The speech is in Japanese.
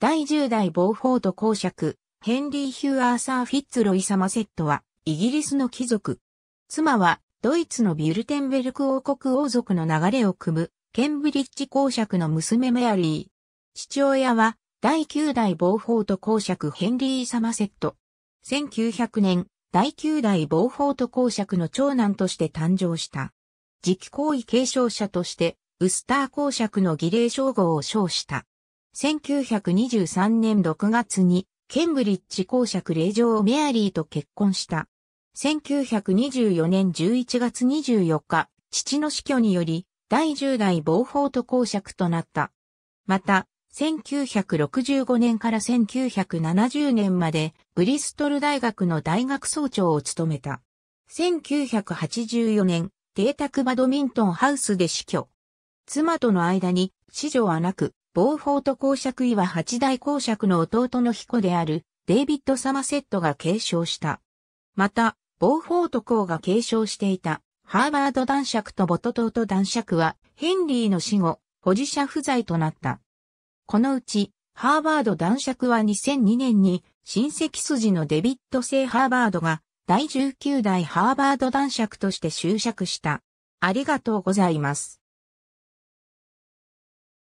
第10代ボーフォート公爵、ヘンリー・ヒュー・アーサー・フィッツ・ロイ・サマセットは、イギリスの貴族。妻は、ドイツのビュルテンベルク王国王族の流れを組む、ケンブリッジ公爵の娘メアリー。父親は、第9代ボーフォート公爵ヘンリー・サマセット。1900年、第9代ボーフォート公爵の長男として誕生した。次期皇位継承者として、ウスター公爵の儀礼称号を称した。1923年6月にケンブリッジ公爵令嬢メアリーと結婚した。1924年11月24日、父の死去により、第10代ボーフォート公爵となった。また、1965年から1970年まで、ブリストル大学の大学総長を務めた。1984年、邸宅バドミントンハウスで死去。妻との間に、子女はなく、ボーフォート公爵位は八大公爵の弟の彦であるデイビッド・サマセットが継承した。また、ボーフォート公が継承していたハーバード男爵とボトトート男爵はヘンリーの死後、保持者不在となった。このうち、ハーバード男爵は2002年に親戚筋のデビッド・製ハーバードが第19代ハーバード男爵として就職した。ありがとうございます。